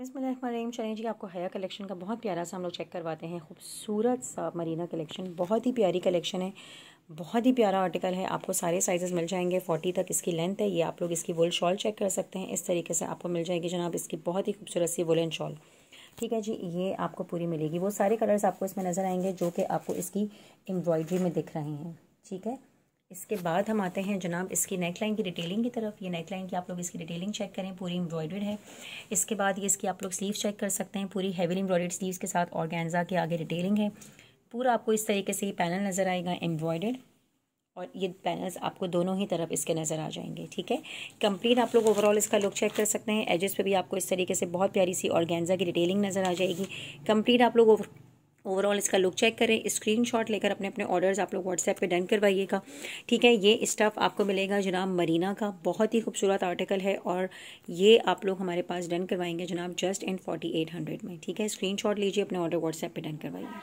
बिसमीम शरीन जी आपको हया कलेक्शन का बहुत प्यारा सा हम लोग चेक करवाते हैं खूबसूरत सा मरीना कलेक्शन बहुत ही प्यारी कलेक्शन है बहुत ही प्यारा आर्टिकल है आपको सारे साइजेस मिल जाएंगे फोर्टी तक इसकी लेंथ है ये आप लोग इसकी वुल शॉल चेक कर सकते हैं इस तरीके से आपको मिल जाएगी जनाब इसकी बहुत ही खूबसूरत सी वुलन शॉल ठीक है जी ये आपको पूरी मिलेगी वो सारे कलर्स आपको इसमें नज़र आएंगे जो कि आपको इसकी एम्ब्रॉयडरी में दिख रहे हैं ठीक है इसके बाद हम आते हैं जनाब इसकी नेक लाइन की डिटेलिंग की तरफ ये नेक लाइन की आप लोग इसकी डिटेलिंग चेक करें पूरी एम्ब्रॉयडर्ड है इसके बाद ये इसकी आप लोग स्लीव चेक कर सकते हैं पूरी हैवी एम्ब्रॉयडर्ड स्लीव के साथ ऑर्गेन्जा के आगे डिटेलिंग है पूरा आपको इस तरीके से ये पैनल नज़र आएगा एम्ब्रॉयडर्ड और ये पैनल्स आपको दोनों ही तरफ इसके नज़र आ जाएंगे ठीक है कंप्लीट आप लोग ओवरऑल इसका लुक चेक कर सकते हैं एजेस पे भी आपको इस तरीके से बहुत प्यारी सी ऑर्गेन्जा की डिटेलिंग नज़र आ जाएगी कंप्लीट आप लोग ओवरऑल इसका लुक चेक करें स्क्रीनशॉट लेकर अपने अपने ऑर्डर्स आप लोग व्हाट्सएप पे डन करवाइएगा ठीक है ये स्टफ़ आपको मिलेगा जनाब मरीना का बहुत ही खूबसूरत आर्टिकल है और ये आप लोग हमारे पास डन करवाएंगे जनाब just and forty eight hundred में ठीक है स्क्रीनशॉट लीजिए अपने ऑर्डर व्हाट्सएप पे डन करवाइए